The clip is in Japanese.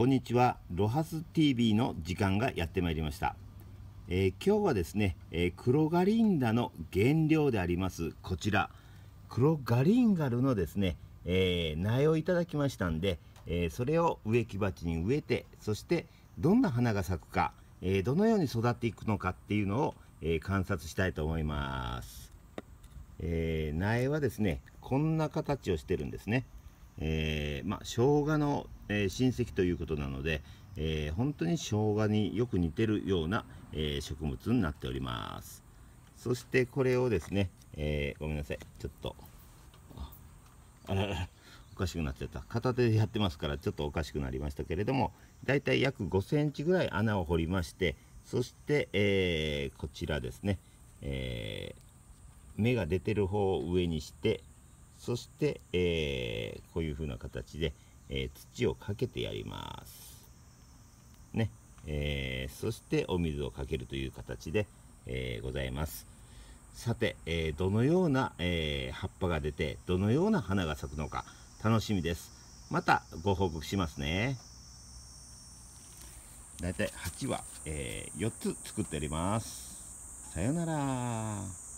こんにちはロハス TV の時間がやってまいりました、えー、今日はですね、えー、黒ガリンダの原料でありますこちら黒ガリンガルのですね、えー、苗をいただきましたんで、えー、それを植木鉢に植えてそしてどんな花が咲くか、えどのように育っていくのかっていうのを、え観察したいと思います、え苗はですねこんな形をしてるんですねえー、ま生姜のえー、親戚ということなので、えー、本当に生姜によく似てるような、えー、植物になっておりますそしてこれをですね、えごめんなさいちょっとあららおかしくなっちゃった片手でやってますからちょっとおかしくなりましたけれどもだいたい約5センチぐらい穴を掘りましてそして、えこちらですね、え芽が出てる方を上にしてそして、えこういう風な形で、えー、土をかけてやります。ね。えー、そしてお水をかけるという形で、えー、ございます。さて、えどのような、え葉っぱが出て、どのような花が咲くのか、楽しみです。またご報告しますね。だいたい鉢は、え4つ作っております。さよなら。